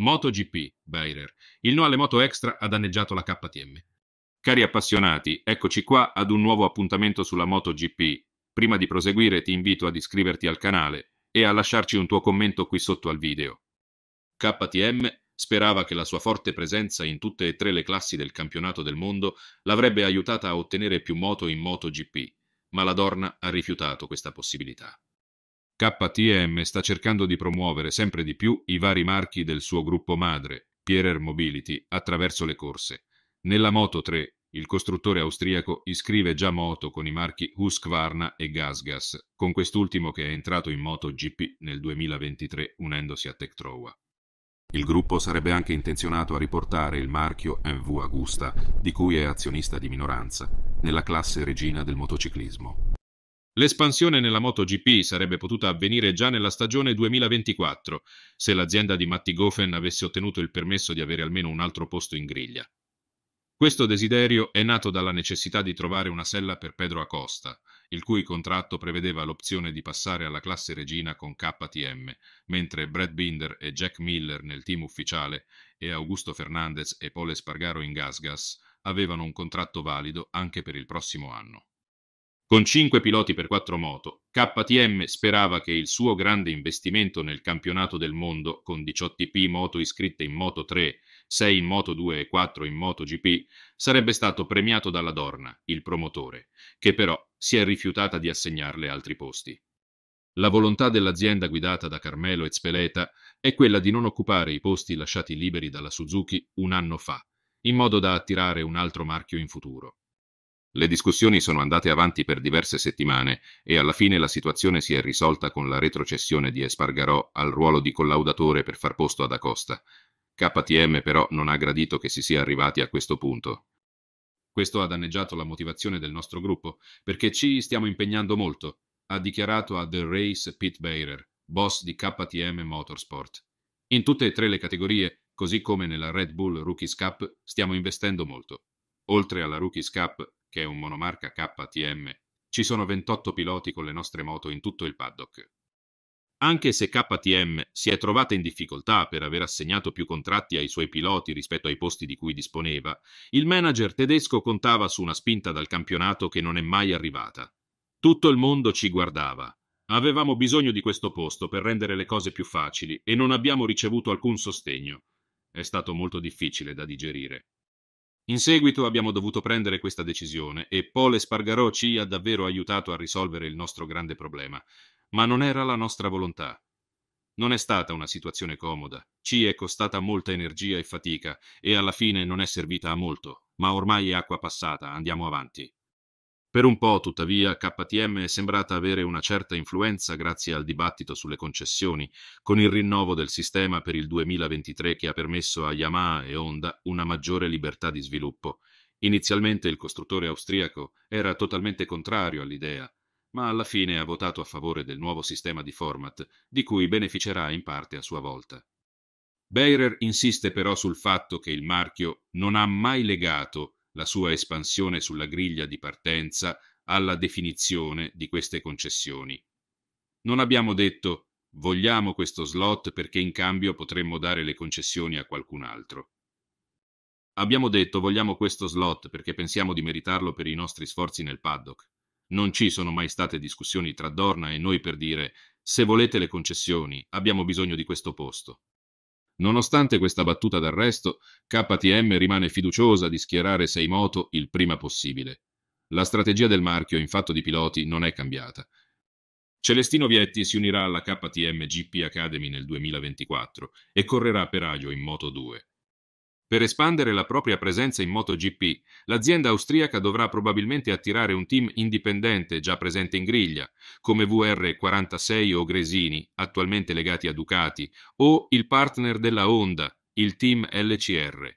MotoGP, Beirer. Il no alle moto extra ha danneggiato la KTM. Cari appassionati, eccoci qua ad un nuovo appuntamento sulla MotoGP. Prima di proseguire ti invito ad iscriverti al canale e a lasciarci un tuo commento qui sotto al video. KTM sperava che la sua forte presenza in tutte e tre le classi del campionato del mondo l'avrebbe aiutata a ottenere più moto in MotoGP, ma la Dorna ha rifiutato questa possibilità. KTM sta cercando di promuovere sempre di più i vari marchi del suo gruppo madre, Pierer Mobility, attraverso le corse. Nella Moto 3, il costruttore austriaco iscrive già moto con i marchi Husqvarna e Gasgas, con quest'ultimo che è entrato in moto GP nel 2023 unendosi a Tektrowa. Il gruppo sarebbe anche intenzionato a riportare il marchio MV Agusta, di cui è azionista di minoranza, nella classe regina del motociclismo. L'espansione nella MotoGP sarebbe potuta avvenire già nella stagione 2024, se l'azienda di Matti Gofen avesse ottenuto il permesso di avere almeno un altro posto in griglia. Questo desiderio è nato dalla necessità di trovare una sella per Pedro Acosta, il cui contratto prevedeva l'opzione di passare alla classe regina con KTM, mentre Brad Binder e Jack Miller nel team ufficiale e Augusto Fernandez e Paul Espargaro in GasGas avevano un contratto valido anche per il prossimo anno. Con cinque piloti per quattro moto, KTM sperava che il suo grande investimento nel campionato del mondo, con 18 P moto iscritte in Moto 3, 6 in Moto 2 e 4 in Moto GP, sarebbe stato premiato dalla Dorna, il promotore, che però si è rifiutata di assegnarle altri posti. La volontà dell'azienda guidata da Carmelo Ezpeleta è quella di non occupare i posti lasciati liberi dalla Suzuki un anno fa, in modo da attirare un altro marchio in futuro. Le discussioni sono andate avanti per diverse settimane e alla fine la situazione si è risolta con la retrocessione di Espargarò al ruolo di collaudatore per far posto ad Acosta. KTM però non ha gradito che si sia arrivati a questo punto. Questo ha danneggiato la motivazione del nostro gruppo, perché ci stiamo impegnando molto, ha dichiarato a The Race Pete Bayer, boss di KTM Motorsport. In tutte e tre le categorie, così come nella Red Bull Rookies Cup, stiamo investendo molto. Oltre alla Rookies Cup, che è un monomarca KTM, ci sono 28 piloti con le nostre moto in tutto il paddock. Anche se KTM si è trovata in difficoltà per aver assegnato più contratti ai suoi piloti rispetto ai posti di cui disponeva, il manager tedesco contava su una spinta dal campionato che non è mai arrivata. Tutto il mondo ci guardava. Avevamo bisogno di questo posto per rendere le cose più facili e non abbiamo ricevuto alcun sostegno. È stato molto difficile da digerire. In seguito abbiamo dovuto prendere questa decisione e Paul Espargarò ci ha davvero aiutato a risolvere il nostro grande problema, ma non era la nostra volontà. Non è stata una situazione comoda, ci è costata molta energia e fatica e alla fine non è servita a molto, ma ormai è acqua passata, andiamo avanti. Per un po', tuttavia, KTM è sembrata avere una certa influenza grazie al dibattito sulle concessioni, con il rinnovo del sistema per il 2023 che ha permesso a Yamaha e Honda una maggiore libertà di sviluppo. Inizialmente il costruttore austriaco era totalmente contrario all'idea, ma alla fine ha votato a favore del nuovo sistema di format, di cui beneficerà in parte a sua volta. Beirer insiste però sul fatto che il marchio non ha mai legato la sua espansione sulla griglia di partenza alla definizione di queste concessioni. Non abbiamo detto vogliamo questo slot perché in cambio potremmo dare le concessioni a qualcun altro. Abbiamo detto vogliamo questo slot perché pensiamo di meritarlo per i nostri sforzi nel paddock. Non ci sono mai state discussioni tra Dorna e noi per dire se volete le concessioni abbiamo bisogno di questo posto. Nonostante questa battuta d'arresto, KTM rimane fiduciosa di schierare sei moto il prima possibile. La strategia del marchio in fatto di piloti non è cambiata. Celestino Vietti si unirà alla KTM GP Academy nel 2024 e correrà per Ajo in Moto 2. Per espandere la propria presenza in MotoGP, l'azienda austriaca dovrà probabilmente attirare un team indipendente già presente in griglia, come VR46 o Gresini, attualmente legati a Ducati, o il partner della Honda, il team LCR.